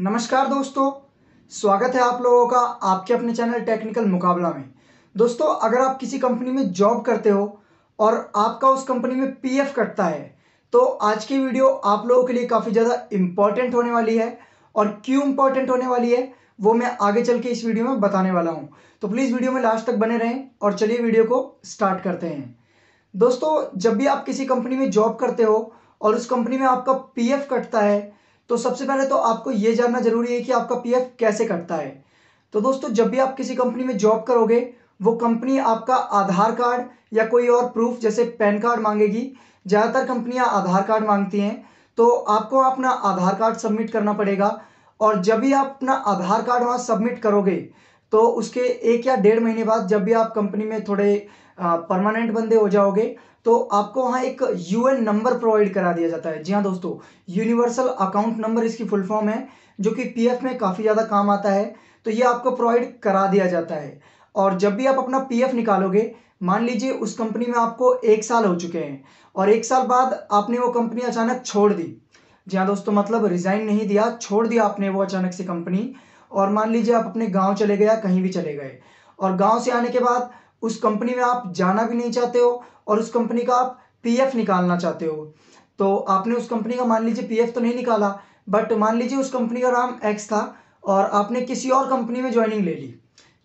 नमस्कार दोस्तों स्वागत है आप लोगों का आपके अपने चैनल टेक्निकल मुकाबला में दोस्तों अगर आप किसी कंपनी में जॉब करते हो और आपका उस कंपनी में पीएफ कटता है तो आज की वीडियो आप लोगों के लिए काफ़ी ज़्यादा इम्पॉर्टेंट होने वाली है और क्यों इम्पॉर्टेंट होने वाली है वो मैं आगे चल के इस वीडियो में बताने वाला हूँ तो प्लीज़ वीडियो में लास्ट तक बने रहें और चलिए वीडियो को स्टार्ट करते हैं दोस्तों जब भी आप किसी कंपनी में जॉब करते हो और उस कंपनी में आपका पी कटता है तो सबसे पहले तो आपको ये जानना जरूरी है कि आपका पीएफ कैसे कटता है तो दोस्तों जब भी आप किसी कंपनी में जॉब करोगे वो कंपनी आपका आधार कार्ड या कोई और प्रूफ जैसे पैन कार्ड मांगेगी ज़्यादातर कंपनियां आधार कार्ड मांगती हैं तो आपको अपना आधार कार्ड सबमिट करना पड़ेगा और जब भी आप अपना आधार कार्ड वहाँ सबमिट करोगे तो उसके एक या डेढ़ महीने बाद जब भी आप कंपनी में थोड़े परमानेंट बंदे हो जाओगे तो आपको वहां एक यूएन नंबर प्रोवाइड करा दिया जाता है जी हाँ दोस्तों यूनिवर्सल अकाउंट नंबर इसकी फुल फॉर्म है जो कि पीएफ में काफ़ी ज़्यादा काम आता है तो ये आपको प्रोवाइड करा दिया जाता है और जब भी आप अपना पीएफ निकालोगे मान लीजिए उस कंपनी में आपको एक साल हो चुके हैं और एक साल बाद आपने वो कंपनी अचानक छोड़ दी जी हाँ दोस्तों मतलब रिज़ाइन नहीं दिया छोड़ दिया आपने वो अचानक से कंपनी और मान लीजिए आप अपने गाँव चले गए कहीं भी चले गए और गाँव से आने के बाद उस कंपनी में आप जाना भी नहीं चाहते हो और उस कंपनी का आप पीएफ निकालना चाहते हो तो आपने उस कंपनी का मान लीजिए पीएफ तो नहीं निकाला बट मान लीजिए उस कंपनी का नाम एक्स था और आपने किसी और कंपनी में ज्वाइनिंग ले ली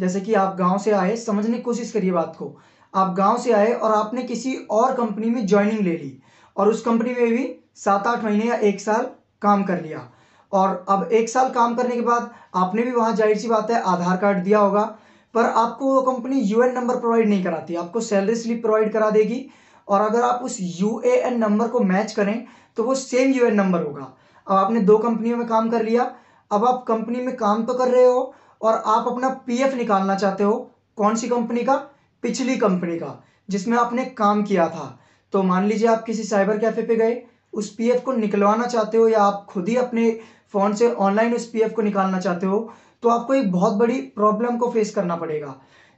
जैसे कि आप गांव से आए समझने की कोशिश करिए बात को आप गांव से आए और आपने किसी और कंपनी में ज्वाइनिंग ले ली और उस कंपनी में भी सात आठ महीने या एक साल काम कर लिया और अब एक साल काम करने के बाद आपने भी वहाँ जाहिर सी बात है आधार कार्ड दिया होगा पर आपको वो कंपनी यूएन नंबर प्रोवाइड नहीं कराती आपको सैलरी स्लिप प्रोवाइड करा देगी और अगर आप उस यूएएन नंबर को मैच करें तो वो सेम यूएन नंबर होगा अब आपने दो कंपनियों में काम कर लिया अब आप कंपनी में काम तो कर रहे हो और आप अपना पीएफ निकालना चाहते हो कौन सी कंपनी का पिछली कंपनी का जिसमें आपने काम किया था तो मान लीजिए आप किसी साइबर कैफे पे गए उस पीएफ को निकलवाना चाहते हो या आप खुद ही अपने फ़ोन से ऑनलाइन उस पीएफ को निकालना चाहते हो तो आपको एक बहुत बड़ी प्रॉब्लम को फेस करना पड़ेगा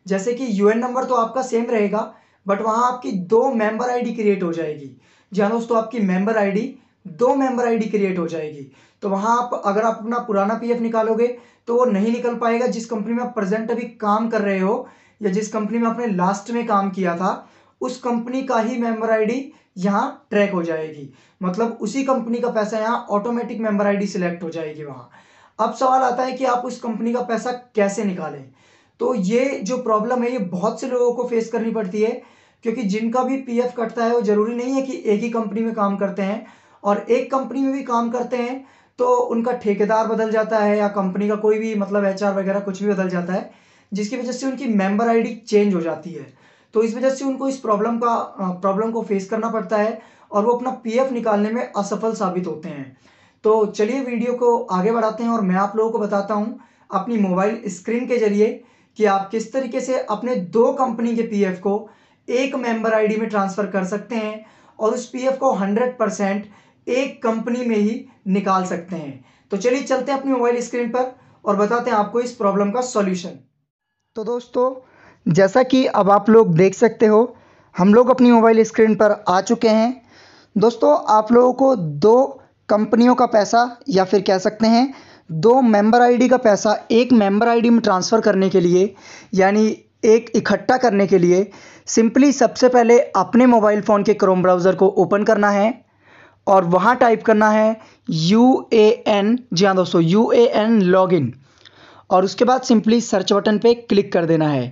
जैसे कि यूएन नंबर तो आपका सेम रहेगा बट वहां आपकी दो मेंबर आईडी क्रिएट हो जाएगी जी हाँ दोस्तों आपकी मेंबर आईडी दो मेंबर आईडी क्रिएट हो जाएगी तो वहां आप अगर आप अपना पुराना पीएफ निकालोगे तो वो नहीं निकल पाएगा जिस कंपनी में आप प्रेजेंट अभी काम कर रहे हो या जिस कंपनी में आपने लास्ट में काम किया था उस कंपनी का ही मेंबर आईडी यहां ट्रैक हो जाएगी मतलब उसी कंपनी का पैसा यहाँ ऑटोमेटिक मेंबर आईडी सिलेक्ट हो जाएगी वहां अब सवाल आता है कि आप उस कंपनी का पैसा कैसे निकालें तो ये जो प्रॉब्लम है ये बहुत से लोगों को फेस करनी पड़ती है क्योंकि जिनका भी पीएफ कटता है वो ज़रूरी नहीं है कि एक ही कंपनी में काम करते हैं और एक कंपनी में भी काम करते हैं तो उनका ठेकेदार बदल जाता है या कंपनी का कोई भी मतलब एच वगैरह कुछ भी बदल जाता है जिसकी वजह से उनकी मेंबर आईडी चेंज हो जाती है तो इस वजह से उनको इस प्रॉब्लम का प्रॉब्लम को फेस करना पड़ता है और वो अपना पीएफ निकालने में असफल साबित होते हैं तो चलिए वीडियो को आगे बढ़ाते हैं और मैं आप लोगों को बताता हूँ अपनी मोबाइल स्क्रीन के जरिए कि आप किस तरीके से अपने दो कंपनी के पीएफ को एक मेंबर आईडी में ट्रांसफ़र कर सकते हैं और उस पीएफ को 100 परसेंट एक कंपनी में ही निकाल सकते हैं तो चलिए चलते हैं अपनी मोबाइल स्क्रीन पर और बताते हैं आपको इस प्रॉब्लम का सॉल्यूशन तो दोस्तों जैसा कि अब आप लोग देख सकते हो हम लोग अपनी मोबाइल स्क्रीन पर आ चुके हैं दोस्तों आप लोगों को दो कंपनियों का पैसा या फिर कह सकते हैं दो मेंबर आईडी का पैसा एक मेंबर आईडी में ट्रांसफ़र करने के लिए यानी एक इकट्ठा करने के लिए सिंपली सबसे पहले अपने मोबाइल फ़ोन के क्रोम ब्राउज़र को ओपन करना है और वहाँ टाइप करना है यू ए एन जी हाँ दोस्तों U A N log in और उसके बाद सिंपली सर्च बटन पे क्लिक कर देना है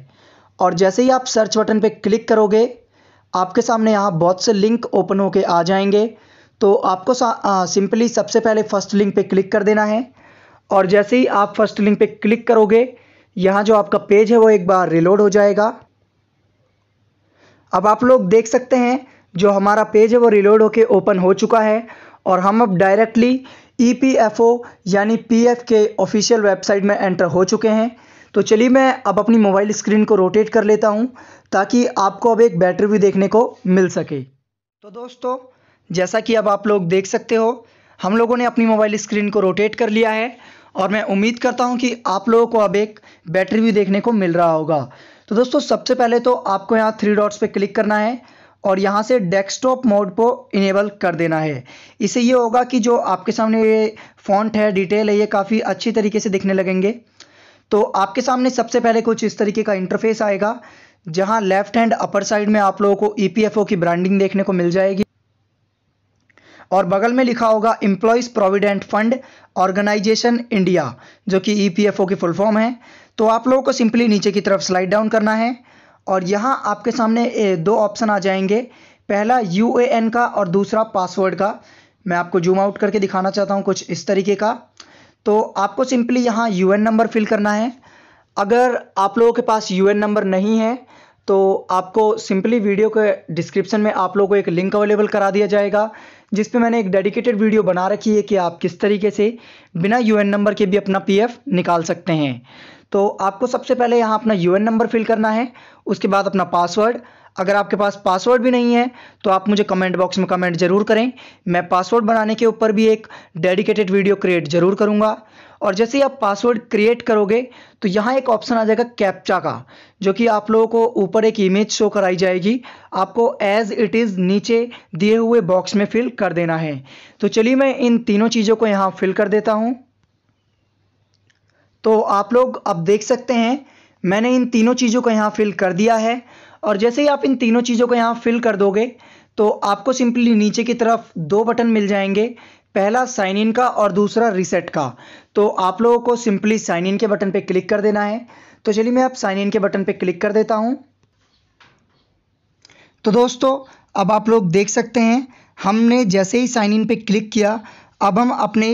और जैसे ही आप सर्च बटन पे क्लिक करोगे आपके सामने यहाँ बहुत से लिंक ओपन होके आ जाएंगे तो आपको सिंपली सबसे पहले फर्स्ट लिंक पे क्लिक कर देना है और जैसे ही आप फर्स्ट लिंक पे क्लिक करोगे यहाँ जो आपका पेज है वो एक बार रिलोड हो जाएगा अब आप लोग देख सकते हैं जो हमारा पेज है वो रिलोड होके ओपन हो चुका है और हम अब directly E P F O यानी पी एफ के ऑफिशियल वेबसाइट में एंटर हो चुके हैं तो चलिए मैं अब अपनी मोबाइल स्क्रीन को रोटेट कर लेता हूँ ताकि आपको अब एक बैटरी भी देखने को मिल सके तो दोस्तों जैसा कि अब आप लोग देख सकते हो हम लोगों ने अपनी मोबाइल स्क्रीन को रोटेट कर लिया है और मैं उम्मीद करता हूं कि आप लोगों को अब एक बैटरी भी देखने को मिल रहा होगा तो दोस्तों सबसे पहले तो आपको यहाँ थ्री डॉट्स पे क्लिक करना है और यहाँ से डेस्कटॉप मोड को इनेबल कर देना है इससे ये होगा कि जो आपके सामने ये फॉन्ट है डिटेल है ये काफ़ी अच्छी तरीके से दिखने लगेंगे तो आपके सामने सबसे पहले कुछ इस तरीके का इंटरफेस आएगा जहाँ लेफ्ट हैंड अपर साइड में आप लोगों को ई e की ब्रांडिंग देखने को मिल जाएगी और बगल में लिखा होगा employees provident fund organisation India जो कि ईपीएफओ e की फुल फॉर्म है तो आप लोगों को सिंपली नीचे की तरफ स्लाइड डाउन करना है और यहाँ आपके सामने दो ऑप्शन आ जाएंगे पहला यू का और दूसरा पासवर्ड का मैं आपको जूम आउट करके दिखाना चाहता हूँ कुछ इस तरीके का तो आपको सिंपली यहाँ यू नंबर फिल करना है अगर आप लोगों के पास यू नंबर नहीं है तो आपको सिंपली वीडियो के डिस्क्रिप्शन में आप लोगों को एक लिंक अवेलेबल करा दिया जाएगा जिस पे मैंने एक डेडिकेटेड वीडियो बना रखी है कि आप किस तरीके से बिना यूएन नंबर के भी अपना पीएफ निकाल सकते हैं तो आपको सबसे पहले यहाँ अपना यूएन नंबर फिल करना है उसके बाद अपना पासवर्ड अगर आपके पास पासवर्ड भी नहीं है तो आप मुझे कमेंट बॉक्स में कमेंट ज़रूर करें मैं पासवर्ड बनाने के ऊपर भी एक डेडिकेटेड वीडियो क्रिएट ज़रूर करूँगा और जैसे ही आप पासवर्ड क्रिएट करोगे तो यहाँ एक ऑप्शन आ जाएगा कैप्चा का जो कि आप लोगों को ऊपर एक इमेज शो कराई जाएगी आपको एज इट इज़ नीचे दिए हुए बॉक्स में फिल कर देना है तो चलिए मैं इन तीनों चीज़ों को यहाँ फिल कर देता हूँ तो आप लोग अब देख सकते हैं मैंने इन तीनों चीज़ों को यहाँ फिल कर दिया है और जैसे ही आप इन तीनों चीज़ों को यहाँ फिल कर दोगे तो आपको सिंपली नीचे की तरफ दो बटन मिल जाएंगे पहला साइन इन का और दूसरा रीसेट का तो आप लोगों को सिंपली साइन इन के बटन पे क्लिक कर देना है तो चलिए मैं आप साइन इन के बटन पे क्लिक कर देता हूँ तो दोस्तों अब आप लोग देख सकते हैं हमने जैसे ही साइन इन पे क्लिक किया अब हम अपने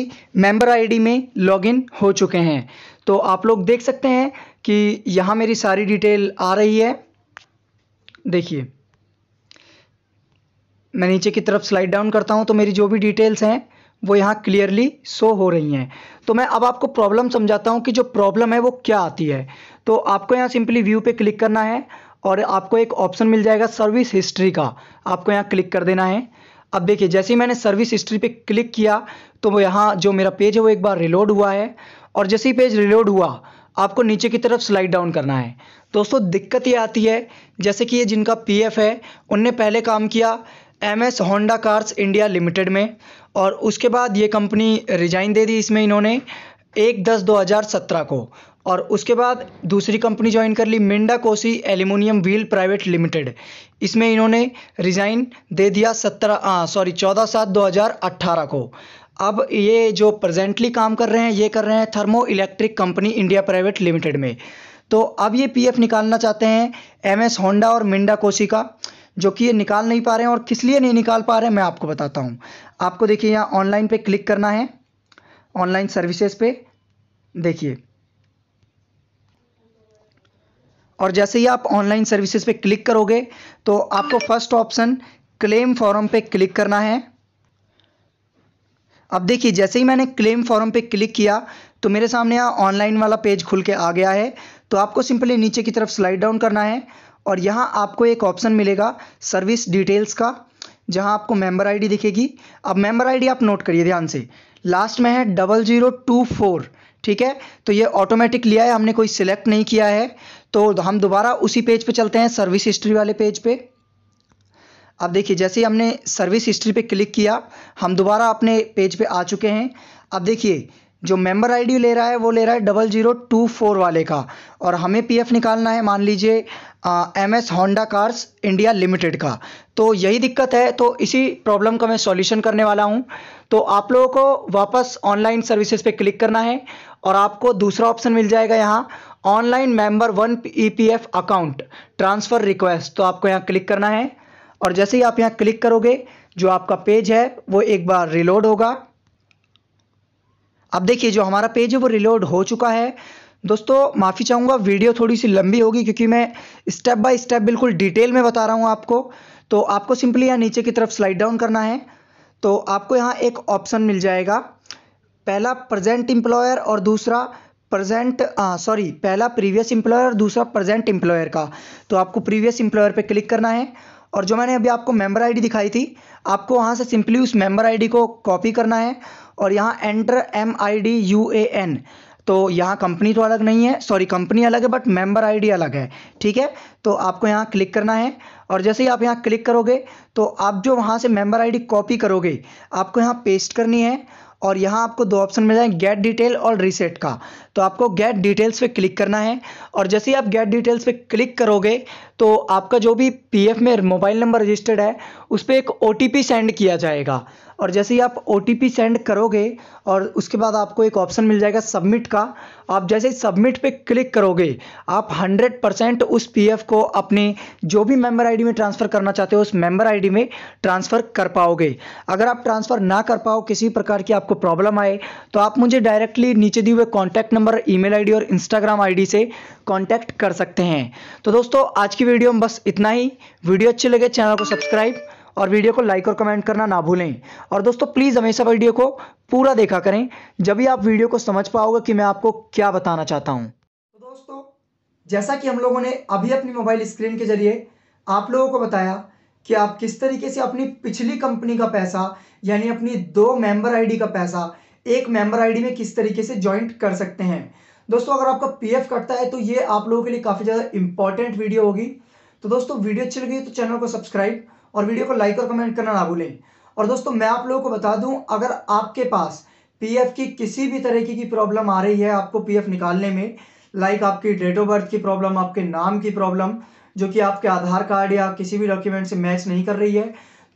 मेंबर आईडी में लॉगिन हो चुके हैं तो आप लोग देख सकते हैं कि यहाँ मेरी सारी डिटेल आ रही है देखिए मैं नीचे की तरफ स्लाइड डाउन करता हूँ तो मेरी जो भी डिटेल्स हैं वो यहाँ क्लियरली शो हो रही हैं तो मैं अब आपको प्रॉब्लम समझाता हूँ कि जो प्रॉब्लम है वो क्या आती है तो आपको यहाँ सिंपली व्यू पे क्लिक करना है और आपको एक ऑप्शन मिल जाएगा सर्विस हिस्ट्री का आपको यहाँ क्लिक कर देना है अब देखिए जैसे ही मैंने सर्विस हिस्ट्री पे क्लिक किया तो वो यहाँ जो मेरा पेज है वो एक बार रिलोड हुआ है और जैसे ही पेज रिलोड हुआ आपको नीचे की तरफ स्लाइड डाउन करना है दोस्तों दिक्कत ये आती है जैसे कि ये जिनका पीएफ है उनने पहले काम किया M S Honda cars India limited में और उसके बाद ये कंपनी रिजाइन दे दी इसमें इन्होंने एक दस दो हज़ार सत्रह को और उसके बाद दूसरी कंपनी ज्वाइन कर ली Minda Kosei aluminium wheel private limited इसमें इन्होंने रिज़ाइन दे दिया सत्रह सॉरी हाँ, चौदह सात दो हज़ार अट्ठारह को अब ये जो प्रजेंटली काम कर रहे हैं ये कर रहे हैं thermo electric company India private limited में तो अब ये पीएफ निकालना चाहते हैं एमएस होंडा और मिंडा कोसी का जो कि ये निकाल नहीं पा रहे हैं और किस लिए नहीं निकाल पा रहे हैं मैं आपको बताता हूँ आपको देखिए यहाँ ऑनलाइन पे क्लिक करना है ऑनलाइन सर्विसेज पे देखिए और जैसे ही आप ऑनलाइन सर्विसेज पे क्लिक करोगे तो आपको फर्स्ट ऑप्शन क्लेम फॉर्म पे क्लिक करना है अब देखिए जैसे ही मैंने क्लेम फॉर्म पे क्लिक किया तो मेरे सामने यहाँ ऑनलाइन वाला पेज खुल के आ गया है तो आपको सिंपली नीचे की तरफ स्लाइड डाउन करना है और यहाँ आपको एक ऑप्शन मिलेगा सर्विस डिटेल्स का जहाँ आपको मेंबर आईडी दिखेगी अब मेंबर आईडी आप नोट करिए ध्यान से लास्ट में है डबल ज़ीरो टू फोर ठीक है तो ये ऑटोमेटिक लिया है हमने कोई सिलेक्ट नहीं किया है तो हम दोबारा उसी पेज पे चलते हैं सर्विस हिस्ट्री वाले पेज पे अब देखिए जैसे हमने सर्विस हिस्ट्री पे क्लिक किया हम दोबारा अपने पेज पे आ चुके हैं अब देखिए जो मेंबर आईडी ले रहा है वो ले रहा है डबल ज़ीरो टू फोर वाले का और हमें पीएफ निकालना है मान लीजिए M S Honda cars India limited का तो यही दिक्कत है तो इसी प्रॉब्लम का मैं सॉल्यूशन करने वाला हूं तो आप लोगों को वापस ऑनलाइन सर्विसेज पे क्लिक करना है और आपको दूसरा ऑप्शन मिल जाएगा यहाँ online member one E P F account transfer request तो आपको यहाँ क्लिक करना है और जैसे ही आप यहाँ क्लिक करोगे जो आपका पेज है वो एक बार रिलोड होगा अब देखिए जो हमारा पेज है वो रिलोड हो चुका है दोस्तों माफ़ी चाहूँगा वीडियो थोड़ी सी लंबी होगी क्योंकि मैं स्टेप बाय स्टेप बिल्कुल डिटेल में बता रहा हूँ आपको तो आपको सिंपली यहाँ नीचे की तरफ स्लाइड डाउन करना है तो आपको यहाँ एक ऑप्शन मिल जाएगा पहला प्रजेंट एम्प्लॉयर और दूसरा प्रजेंट सॉरी पहला प्रीवियस एम्प्लॉयर और दूसरा प्रजेंट एम्प्लॉयर का तो आपको प्रीवियस एम्प्लॉयर पर क्लिक करना है और जो मैंने अभी आपको मेंबर आईडी दिखाई थी आपको वहाँ से सिंपली उस मेंबर आईडी को कॉपी करना है और यहाँ enter M I D U A N तो यहाँ कंपनी तो अलग नहीं है सॉरी कंपनी अलग है बट मेंबर आईडी अलग है ठीक है तो आपको यहाँ क्लिक करना है और जैसे ही आप यहाँ क्लिक करोगे तो आप जो वहाँ से मेंबर आईडी कॉपी करोगे आपको यहाँ पेस्ट करनी है और यहाँ आपको दो ऑप्शन मिल जाएंगे गेट डिटेल और रीसेट का तो आपको गेट डिटेल्स पे क्लिक करना है और जैसे ही आप गेट डिटेल्स पे क्लिक करोगे तो आपका जो भी पीएफ में मोबाइल नंबर रजिस्टर्ड है उस पर एक ओ सेंड किया जाएगा और जैसे ही आप ओ सेंड करोगे और उसके बाद आपको एक ऑप्शन मिल जाएगा सबमिट का आप जैसे ही सबमिट पे क्लिक करोगे आप 100 परसेंट उस पीएफ को अपने जो भी मेंबर आईडी में ट्रांसफ़र करना चाहते हो उस मेंबर आईडी में ट्रांसफ़र कर पाओगे अगर आप ट्रांसफ़र ना कर पाओ किसी प्रकार की आपको प्रॉब्लम आए तो आप मुझे डायरेक्टली नीचे दिए हुए कॉन्टैक्ट नंबर ई मेल और इंस्टाग्राम आई से कॉन्टैक्ट कर सकते हैं तो दोस्तों आज की वीडियो में बस इतना ही वीडियो अच्छी लगे चैनल को सब्सक्राइब और वीडियो को लाइक और कमेंट करना ना भूलें और दोस्तों प्लीज़ हमेशा वीडियो को पूरा देखा करें जब भी आप वीडियो को समझ पाओगे कि मैं आपको क्या बताना चाहता हूँ तो दोस्तों जैसा कि हम लोगों ने अभी अपनी मोबाइल स्क्रीन के जरिए आप लोगों को बताया कि आप किस तरीके से अपनी पिछली कंपनी का पैसा यानी अपनी दो मेंबर आईडी का पैसा एक मेंबर आईडी में किस तरीके से ज्वाइंट कर सकते हैं दोस्तों अगर आपका पीएफ कटता है तो ये आप लोगों के लिए काफ़ी ज़्यादा इंपॉर्टेंट वीडियो होगी तो दोस्तों वीडियो अच्छी लगी तो चैनल को सब्सक्राइब और वीडियो को लाइक और कमेंट करना ना भूलें और दोस्तों मैं आप लोगों को बता दूं अगर आपके पास पीएफ की किसी भी तरीके की प्रॉब्लम आ रही है आपको पीएफ निकालने में लाइक आपकी डेट ऑफ बर्थ की प्रॉब्लम आपके नाम की प्रॉब्लम जो कि आपके आधार कार्ड या किसी भी डॉक्यूमेंट से मैच नहीं कर रही है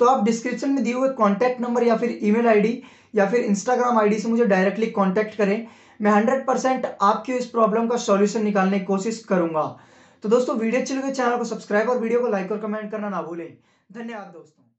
तो आप डिस्क्रिप्शन में दिए हुए कॉन्टैक्ट नंबर या फिर ई मेल या फिर इंस्टाग्राम आई से मुझे डायरेक्टली कॉन्टैक्ट करें मैं हंड्रेड परसेंट आपकी इस प्रॉब्लम का सॉल्यूशन निकालने की कोशिश करूंगा तो दोस्तों वीडियो अच्छी लगे चैनल तो को सब्सक्राइब और वीडियो को लाइक और कमेंट करना ना भूलें धन्यवाद दोस्तों